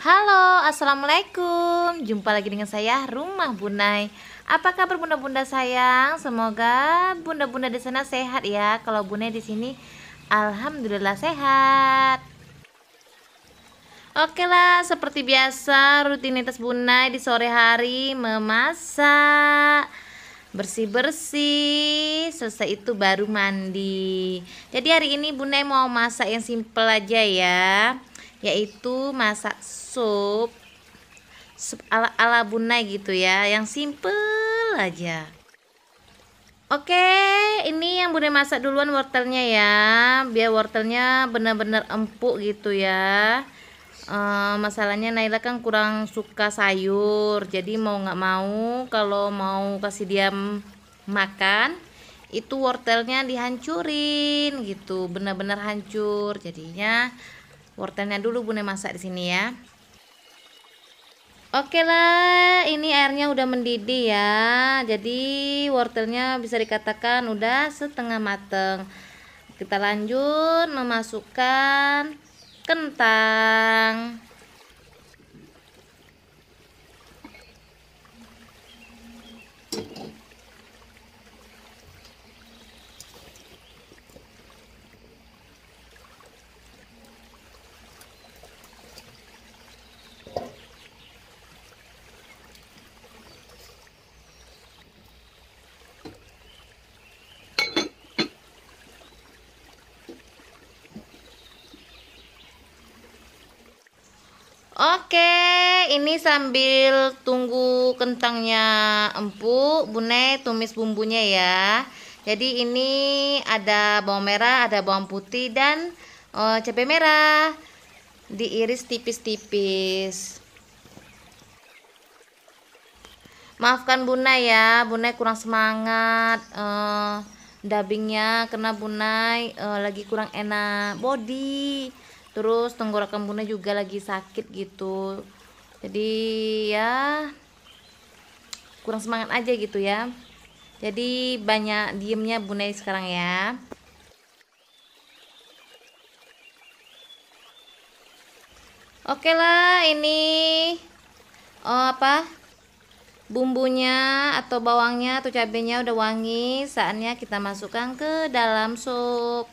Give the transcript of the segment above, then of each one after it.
Halo, Assalamualaikum Jumpa lagi dengan saya, Rumah Bunai Apa kabar bunda-bunda sayang? Semoga bunda-bunda di sana sehat ya Kalau Bunai di sini, Alhamdulillah sehat Oke lah, seperti biasa rutinitas Bunai di sore hari Memasak bersih-bersih selesai itu baru mandi jadi hari ini Bunai mau masak yang simple aja ya yaitu masak sup sup ala ala bunai gitu ya yang simple aja oke ini yang bunda masak duluan wortelnya ya biar wortelnya benar-benar empuk gitu ya e, masalahnya Naila kan kurang suka sayur jadi mau gak mau kalau mau kasih dia makan itu wortelnya dihancurin gitu benar-benar hancur jadinya wortelnya dulu bunda masak di sini ya Oke lah, ini airnya udah mendidih ya. Jadi wortelnya bisa dikatakan udah setengah mateng. Kita lanjut memasukkan kentang. Oke, ini sambil tunggu kentangnya empuk, Bune tumis bumbunya ya. Jadi ini ada bawang merah, ada bawang putih dan oh, cabai merah diiris tipis-tipis. Maafkan Bunda ya, Bunda kurang semangat. Uh, eh, dubbingnya karena Bunda eh, lagi kurang enak body terus tenggorokan bunda juga lagi sakit gitu jadi ya kurang semangat aja gitu ya jadi banyak diemnya bunda sekarang ya oke lah ini oh, apa bumbunya atau bawangnya atau cabenya udah wangi saatnya kita masukkan ke dalam sup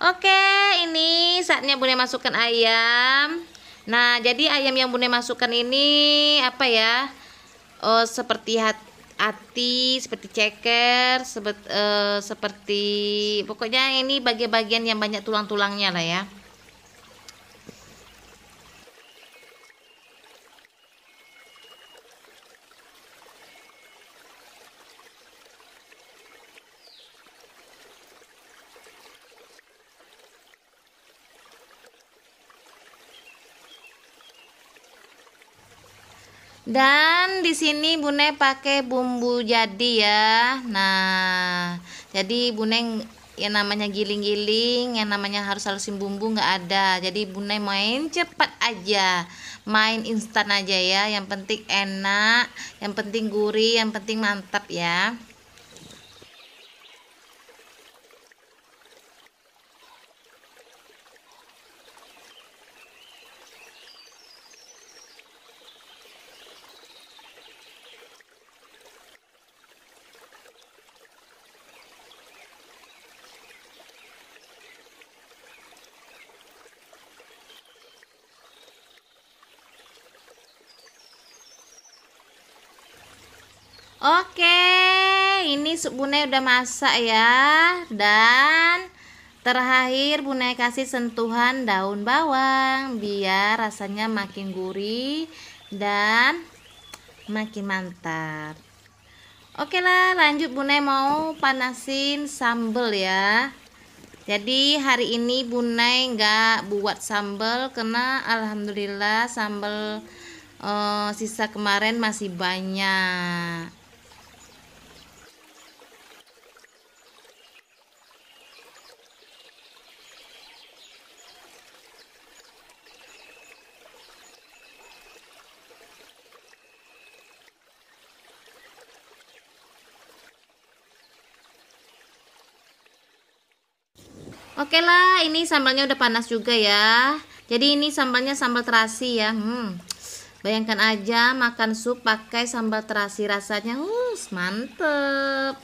Oke, ini saatnya Bunda masukkan ayam. Nah, jadi ayam yang Bunda masukkan ini apa ya? Oh, seperti hati, seperti ceker, sebet, eh, seperti pokoknya ini bagian-bagian yang banyak tulang-tulangnya lah ya. Dan di sini Bune pakai bumbu jadi ya. Nah, jadi Bune yang namanya giling-giling, yang namanya harus halusin bumbu nggak ada. Jadi Bune main cepat aja, main instan aja ya. Yang penting enak, yang penting gurih, yang penting mantap ya. Oke, ini sup bune udah masak ya. Dan terakhir bune kasih sentuhan daun bawang biar rasanya makin gurih dan makin mantap. Oke lah, lanjut bune mau panasin sambel ya. Jadi hari ini Bune nggak buat sambal karena alhamdulillah sambal eh, sisa kemarin masih banyak. Oke lah, ini sambalnya udah panas juga ya. Jadi ini sambalnya sambal terasi ya. Hmm. Bayangkan aja makan sup pakai sambal terasi rasanya. Uh, mantep.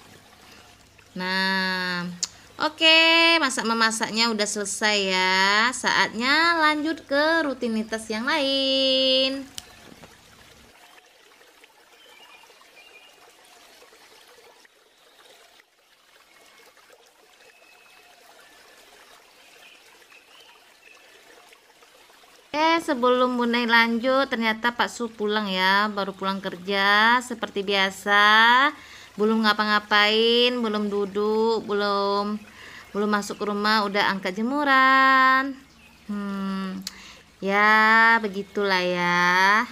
Nah, oke, masak memasaknya udah selesai ya. Saatnya lanjut ke rutinitas yang lain. Oke, eh, sebelum bunda lanjut, ternyata Pak Su pulang ya, baru pulang kerja seperti biasa. Belum ngapa-ngapain, belum duduk, belum belum masuk rumah udah angkat jemuran. Hmm. Ya, begitulah ya.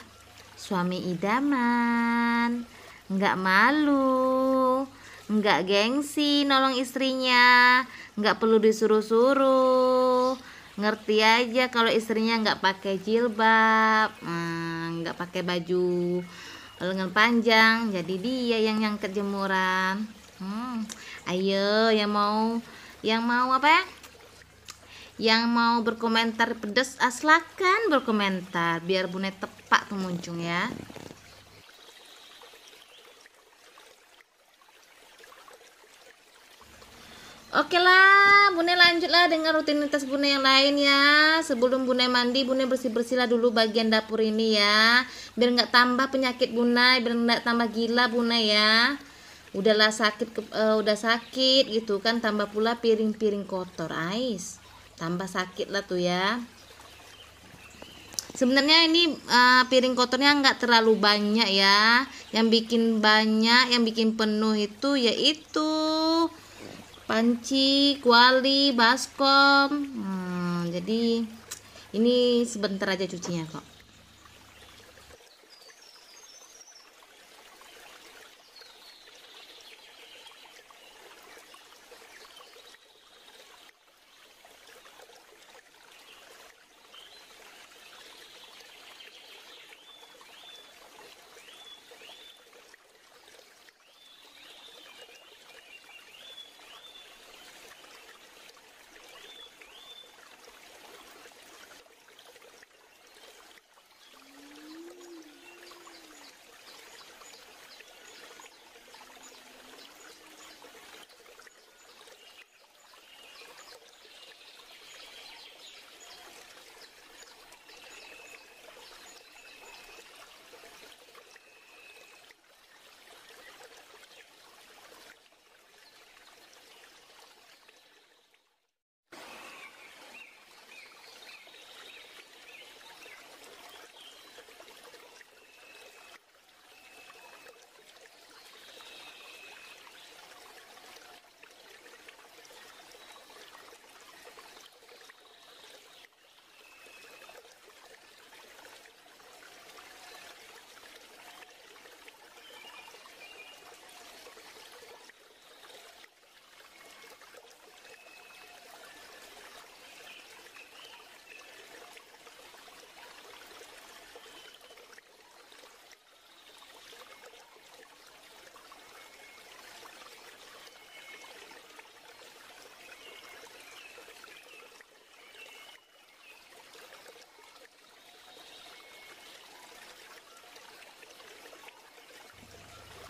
Suami idaman. nggak malu, nggak gengsi nolong istrinya, nggak perlu disuruh-suruh ngerti aja kalau istrinya nggak pakai jilbab hmm, nggak hmm, pakai baju lengan panjang jadi dia yang yang kejemuran hmm, ayo yang mau yang mau apa ya yang mau berkomentar pedes aslakan berkomentar biar bunet tepak pengunjung ya Oke lah, Bune lanjutlah dengan rutinitas Bune yang lain ya. Sebelum Bune mandi, Bune bersih-bersihlah dulu bagian dapur ini ya. Biar nggak tambah penyakit Bune, biar nggak tambah gila Bune ya. Udahlah sakit, uh, udah sakit gitu kan, tambah pula piring-piring kotor, ais. Tambah sakit lah tuh ya. Sebenarnya ini uh, piring kotornya nggak terlalu banyak ya. Yang bikin banyak, yang bikin penuh itu yaitu panci kuali baskom hmm, jadi ini sebentar aja cucinya kok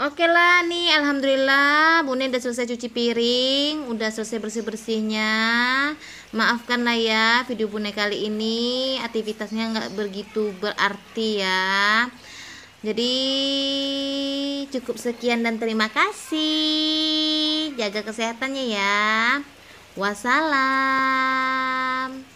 Oke lah nih alhamdulillah Bunda udah selesai cuci piring Udah selesai bersih-bersihnya Maafkan lah ya video Bunda kali ini Aktivitasnya nggak begitu berarti ya Jadi cukup sekian dan terima kasih Jaga kesehatannya ya Wassalam